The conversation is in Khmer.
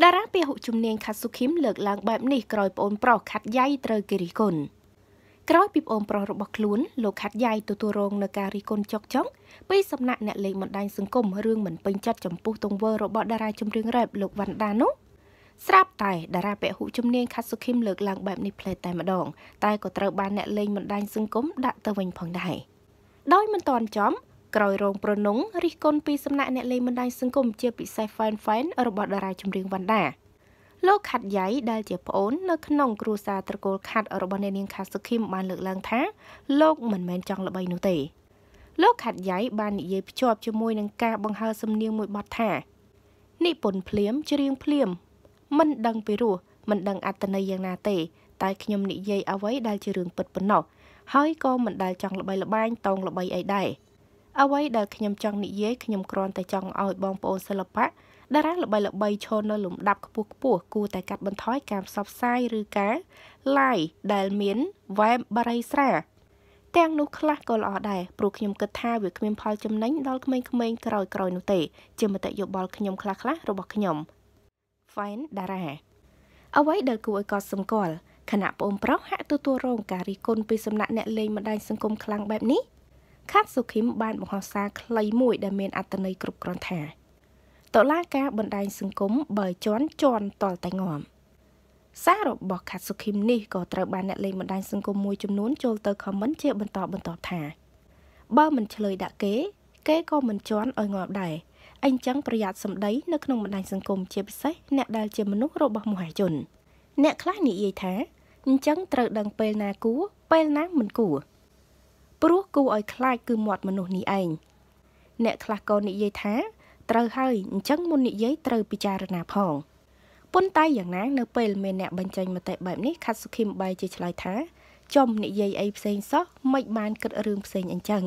តារាពហុជំនាញខាស៊ូឃីមលើកឡើងបែបនេះក្រោយប្អូនប្រុសខាត់យ៉ៃត្រូវគេរិះគន់ក្រោយពីប្អូនប្រុសរបស់ខ្លួនលោកខាត់យ៉ៃទទួលរងនៅការរិះគន់ចុកចង់ពីសំណាក់អ្នកលេងបណ្ដាញសង្គមរឿងមិនពេញចិត្តចំពោះទង្វើរបស់តារាចម្រៀងរ៉េបលោកវ៉ាន់ដានោះស្រាប់តែតារាពហុជំនាញខាត់ស៊ូឃីមលើកឡើងបែបនេះផ្លែតែម្ដង តែក៏ត្រូវបានអ្នកលេងបណ្ដាញសង្គមដាក់ទៅវិញផងដែរដោយមិនតន់ចំក្រោយរងប្រនុងរិះគន់ពីសំណាក់អ្នកលេងបណ្ដាញសង្គមជាពិសេស Fan Fan របស់តារាចម្រៀងវណ្ណដាលោកខាត់យ៉ៃដែល ជាប្អូននៅក្នុងគ្រួសារត្រកូលខាត់របស់អ្នកនាង ខាសុខីមបានលើកឡើងថាលោកមិនមែនចង់ល្បីនោះទេលោកខាត់យ៉ៃបាននិយាយភ្ជាប់ជាមួយនឹងការបង្ហើរសំនៀងមួយបទថានិពន្ធភ្លាមច្រៀងភ្លាមមិនដឹងពីរសមិនដឹងអត្តន័យយ៉ាងណាទេ តែខ្ញុំនិយាយអ្វីដែលជារឿងពិតប៉ុណ្ណោះហើយក៏មិនដែលចង់ល្បីល្បាញតោងល្បីអីដែរអ្វីដែលខ្ញុំចង់និយាយខ្ញុំគ្រាន់តែចង់ឲ្យបងប្អូនសិល្បៈតារាល្បីល្បីឈរនៅលំដាប់ខ្ពស់ខ្ពស់គួរតែកាត់បន្ថយការផ្សព្វផ្សាយឬការ live ដែលមានវ៉ែបបរិស្រាទាំងនោះខ្លះក៏ល្អដែរព្រោះខ្ញុំគិតថាវាគ្មានផលចំណេញដល់ក្មេងៗក្រោយៗនោះទេជាមតិយោបល់ខ្ញុំខ្លះៗរបស់ខ្ញុំ Fan តារាអ្វីដែលគួរឲ្យកត់សម្គាល់ខណៈប្អូនប្រុសហាក់ទទួលរងការរិះគន់ពីសំណាក់អ្នកលេងបណ្ដាញសង្គមខ្លាំងបែបនេះខាតសុខីមបានបង្ហោះសារខ្លីមួយដែលមានអត្ថន័យគ្រប់គ្រាន់ថាតឡាការបណ្ដាញសង្គមបើជន់ជន់តលតែងំសាររបស់ខាត់សុខីមនេះក៏ត្រូវបានអ្នកលេងបណ្ដាញសង្គមមួយចំនួនចូលទៅខមមិនជាបន្តបន្តថាបើមិនឆ្លើយដាក់គេ គេក៏មិនជន់ឲ្យងាប់ដែរអញ្ចឹងប្រយ័ត្នសម្ដីនៅក្នុងបណ្ដាញសង្គមជាពិសេសអ្នកដែលជាមនុស្សរបស់មហាជនអ្នកខ្លះនិយាយថាអញ្ចឹងត្រូវដឹងពេលណាគួរពេលណាមិនគួរព្រោះគូឲ្យខ្លាចគឺមាត់មនុស្សនេះឯងអ្នកខ្លះក៏និយាយថាត្រូវហើយអញ្ចឹងមុននិយាយត្រូវពិចារណាផងប៉ុន្តែយ៉ាងណានៅពេលមានអ្នកបញ្ចេញមតិបែបនេះខាត់សុខីមបាយជាឆ្លើយថាចំនិយាយអីផ្សេងសោះមិនបានគិតរឿងផ្សេងអញ្ចឹង